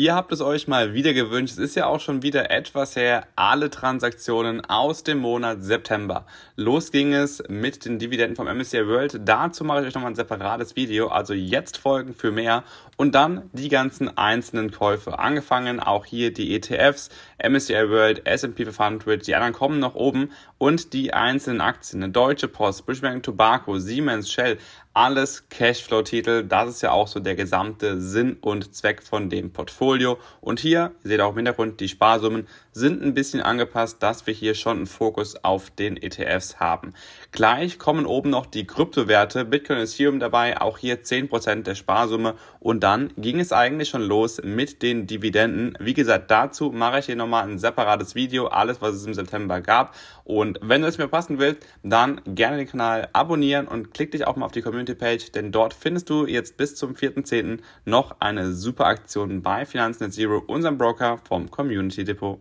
Ihr habt es euch mal wieder gewünscht. Es ist ja auch schon wieder etwas her. Alle Transaktionen aus dem Monat September. Los ging es mit den Dividenden vom MSCI World. Dazu mache ich euch nochmal ein separates Video. Also jetzt folgen für mehr. Und dann die ganzen einzelnen Käufe. Angefangen auch hier die ETFs, MSCI World, S&P 500. Die anderen kommen noch oben. Und die einzelnen Aktien. Eine Deutsche Post, British Bank Tobacco, Siemens, Shell alles Cashflow-Titel. Das ist ja auch so der gesamte Sinn und Zweck von dem Portfolio. Portfolio. Und hier, ihr seht auch im Hintergrund, die Sparsummen sind ein bisschen angepasst, dass wir hier schon einen Fokus auf den ETFs haben. Gleich kommen oben noch die Kryptowerte, Bitcoin und Ethereum dabei, auch hier 10% der Sparsumme. Und dann ging es eigentlich schon los mit den Dividenden. Wie gesagt, dazu mache ich hier nochmal ein separates Video, alles was es im September gab. Und wenn du es mir passen willst, dann gerne den Kanal abonnieren und klick dich auch mal auf die Community-Page, denn dort findest du jetzt bis zum 4.10. noch eine super Aktion bei Finanzen Zero, unserem Broker vom Community Depot.